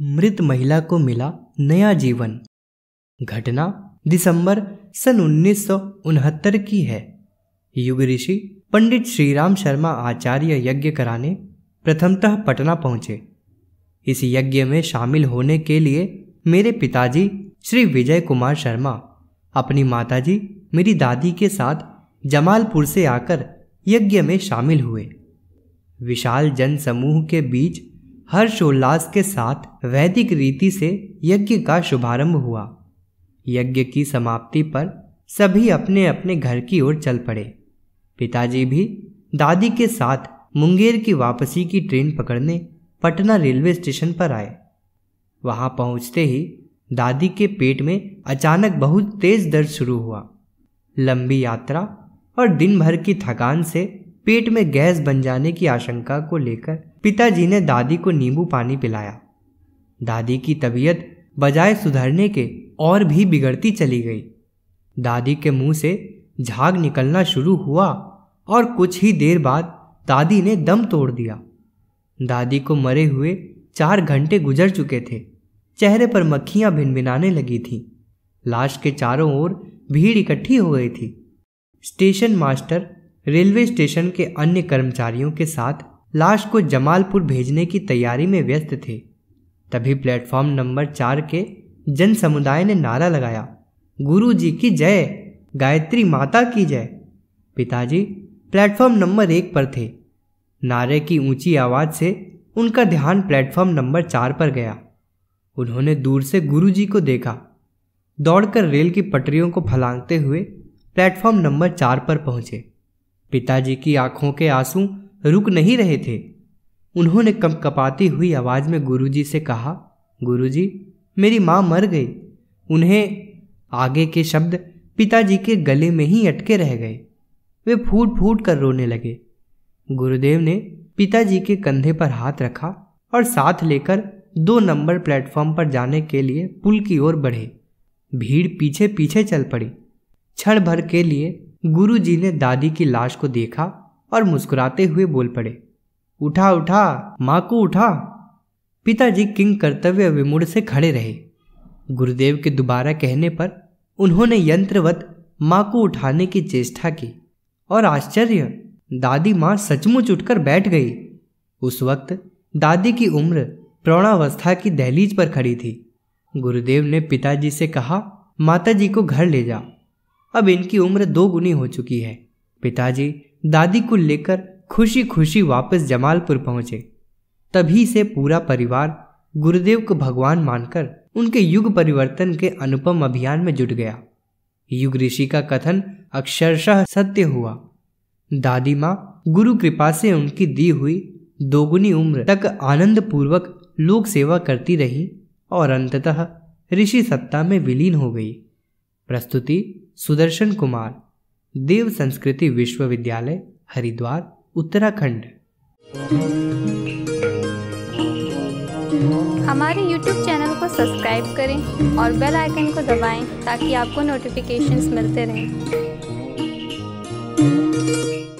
मृत महिला को मिला नया जीवन घटना दिसंबर सन उन्नीस की है युग ऋषि पंडित श्रीराम शर्मा आचार्य यज्ञ कराने प्रथमतः पटना पहुंचे इस यज्ञ में शामिल होने के लिए मेरे पिताजी श्री विजय कुमार शर्मा अपनी माताजी मेरी दादी के साथ जमालपुर से आकर यज्ञ में शामिल हुए विशाल जनसमूह के बीच हर्षोल्लास के साथ वैदिक रीति से यज्ञ का शुभारंभ हुआ यज्ञ की समाप्ति पर सभी अपने अपने घर की ओर चल पड़े पिताजी भी दादी के साथ मुंगेर की वापसी की ट्रेन पकड़ने पटना रेलवे स्टेशन पर आए वहां पहुंचते ही दादी के पेट में अचानक बहुत तेज दर्द शुरू हुआ लंबी यात्रा और दिन भर की थकान से पेट में गैस बन जाने की आशंका को लेकर पिताजी ने दादी को नींबू पानी पिलाया दादी की तबीयत बजाय सुधरने के और भी बिगड़ती चली गई दादी के मुंह से झाग निकलना शुरू हुआ और कुछ ही देर बाद दादी ने दम तोड़ दिया दादी को मरे हुए चार घंटे गुजर चुके थे चेहरे पर मक्खियां भिनभिनाने लगी थीं लाश के चारों ओर भीड़ इकट्ठी हो गई थी स्टेशन मास्टर रेलवे स्टेशन के अन्य कर्मचारियों के साथ लाश को जमालपुर भेजने की तैयारी में व्यस्त थे तभी प्लेटफॉर्म नंबर चार के जन समुदाय ने नारा लगाया गुरु जी की जय गायत्री माता की जय पिताजी प्लेटफॉर्म नंबर एक पर थे नारे की ऊंची आवाज से उनका ध्यान प्लेटफॉर्म नंबर चार पर गया उन्होंने दूर से गुरु जी को देखा दौड़कर रेल की पटरियों को फलांगते हुए प्लेटफॉर्म नंबर चार पर पहुंचे पिताजी की आंखों के आंसू रुक नहीं रहे थे उन्होंने कपकपाती हुई आवाज़ में गुरुजी से कहा गुरुजी मेरी माँ मर गई उन्हें आगे के शब्द पिताजी के गले में ही अटके रह गए वे फूट फूट कर रोने लगे गुरुदेव ने पिताजी के कंधे पर हाथ रखा और साथ लेकर दो नंबर प्लेटफॉर्म पर जाने के लिए पुल की ओर बढ़े भीड़ पीछे पीछे चल पड़ी क्षण भर के लिए गुरुजी ने दादी की लाश को देखा और मुस्कुराते हुए बोल पड़े उठा उठा माँ को उठा पिताजी किंग कर्तव्य विमूढ़ से खड़े रहे गुरुदेव के दोबारा कहने पर उन्होंने यंत्रवत माँ को उठाने की चेष्टा की और आश्चर्य दादी माँ सचमुच उठकर बैठ गई उस वक्त दादी की उम्र प्रौणावस्था की दहलीज पर खड़ी थी गुरुदेव ने पिताजी से कहा माताजी को घर ले जा अब इनकी उम्र दो गुनी हो चुकी है पिताजी दादी को लेकर खुशी खुशी वापस जमालपुर पहुंचे तभी से पूरा परिवार गुरुदेव को भगवान मानकर उनके युग परिवर्तन के अनुपम अभियान में जुट गया युग ऋषि का कथन अक्षरशः सत्य हुआ दादी माँ गुरु कृपा से उनकी दी हुई दोगुनी उम्र तक आनंद पूर्वक लोक सेवा करती रही और अंततः ऋषि सत्ता में विलीन हो गई प्रस्तुति सुदर्शन कुमार देव संस्कृति विश्वविद्यालय हरिद्वार उत्तराखंड हमारे YouTube चैनल को सब्सक्राइब करें और बेल आइकन को दबाएं ताकि आपको नोटिफिकेशंस मिलते रहें